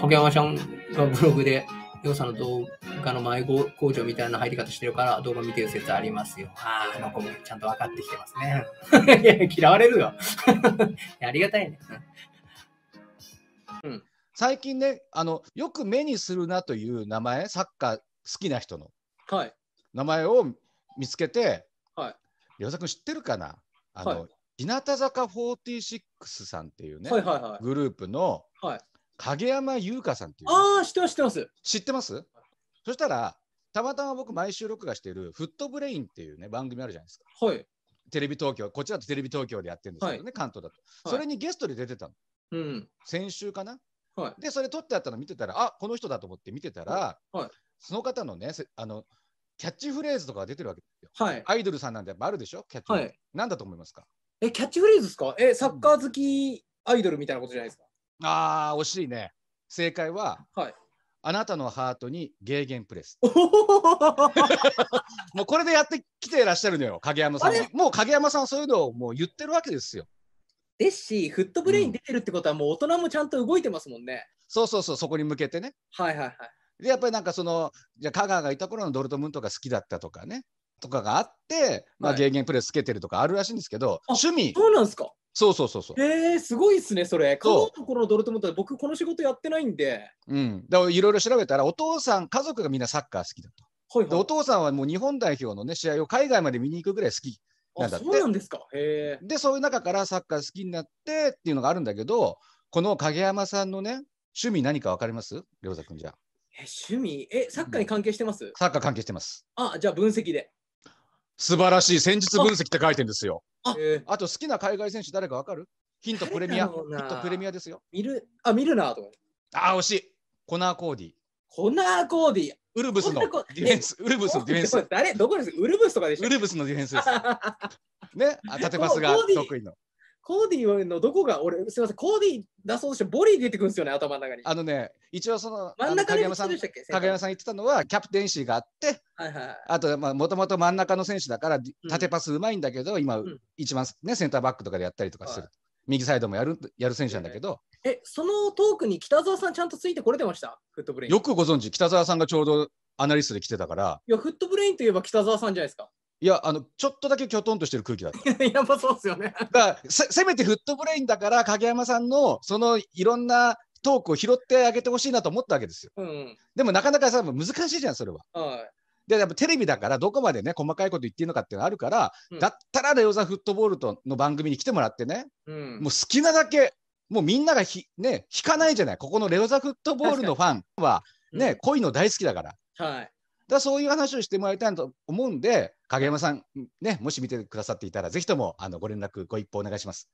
影山ちゃんがブログで、ようさんの動画の迷子工場みたいな入り方してるから動画見てる説ありますよ。ああ、あの子もちゃんと分かってきてますね。いや嫌われるよ ありがたいね。うん、最近ねあの、よく目にするなという名前、サッカー好きな人の、はい、名前を見つけて、はい、ようさくん知ってるかなあの、はい、日向坂46さんっていうね、はいはいはい、グループの、はい影山優香さんっていう。ああ、知ってます、知ってます。知ってますそしたら、たまたま僕、毎週録画している、フットブレインっていうね、番組あるじゃないですか。はい。テレビ東京、こっちだとテレビ東京でやってるんですけどね、はい、関東だと、それにゲストで出てたの。うん。先週かな。はい。で、それ撮ってあったの見てたら、あこの人だと思って見てたら、はい。その方のね、あの、キャッチフレーズとか出てるわけですよ。はい。アイドルさんなんでやあるでしょ、キャッチフレーズ。はい、なんだと思いますかえ、キャッチフレーズですかえ、サッカー好きアイドルみたいなことじゃないですかああ、惜しいね。正解は、はい、あなたのハートにゲーゲンプレス。もうこれでやってきていらっしゃるのよ、影山さんもう影山さんそういうのをもう言ってるわけですよ。ですし、フットブレイン出てるってことは、もう大人もちゃんと動いてますもんね。そうそうそう、そこに向けてね。はいはいはい。で、やっぱりなんかその、じゃ香川がいた頃のドルトムントが好きだったとかね、とかがあって、まあ、ゲーゲンプレスつけてるとかあるらしいんですけど、趣味。そうなんですかそうそうそうそう。えー、すごいっすね、それ。家族の頃のドルトムントで僕、この仕事やってないんで。うん。だからいろいろ調べたら、お父さん、家族がみんなサッカー好きだと。はいはい、お父さんはもう日本代表の、ね、試合を海外まで見に行くぐらい好きなんだって。そうなんですか。へで、そういう中からサッカー好きになってっていうのがあるんだけど、この影山さんのね、趣味何か分かりますりょうざくんじゃ。え、趣味え、サッカーに関係してます、うん、サッカー関係してます。あ、じゃあ分析で。素晴らしい戦術分析って書いてるんですよ。あえあと好きな海外選手誰かわかるヒントプレミア。ヒントプレミアですよ。見るあ、見るなと思って。あ、惜しい。コナー・コーディ。コナー・コーディ。ウルブスのディフェンス。ウルブスのディフェンス。誰どこですウルブスとかでしょウルブスのディフェンスです。ね、縦パスが得意の。コーディのどこが俺すみませんコーディ出そうとしてボリー出てくるんですよね頭の中にあのね一応その真ん中影山さん影山さん言ってたのはキャプテンシーがあって、はいはい、はい、あともともと真ん中の選手だから縦パスうまいんだけど、うん、今、うん、一番、ね、センターバックとかでやったりとかする、はい、右サイドもやるやる選手なんだけど、えー、えそのトークに北澤さんちゃんとついてこれてましたフットブレインよくご存知北澤さんがちょうどアナリストで来てたからいやフットブレインといえば北澤さんじゃないですかいやあのちょっとだけきょとんとしてる空気だった やっぱそうすよねだからせめてフットブレインだから影山さんのそのいろんなトークを拾ってあげてほしいなと思ったわけですよ、うん、でもなかなかさ難しいじゃんそれは、はい、でやっぱテレビだからどこまでね細かいこと言っていいのかっていうのあるから、うん、だったらレオザフットボールとの番組に来てもらってね、うん、もう好きなだけもうみんながひ、ね、引かないじゃないここのレオザフットボールのファンはね、恋の大好きだから、はい、だそういう話をしてもらいたいと思うんで、影山さん、ね、もし見てくださっていたら、ぜひともあのご連絡、ご一報お願いします。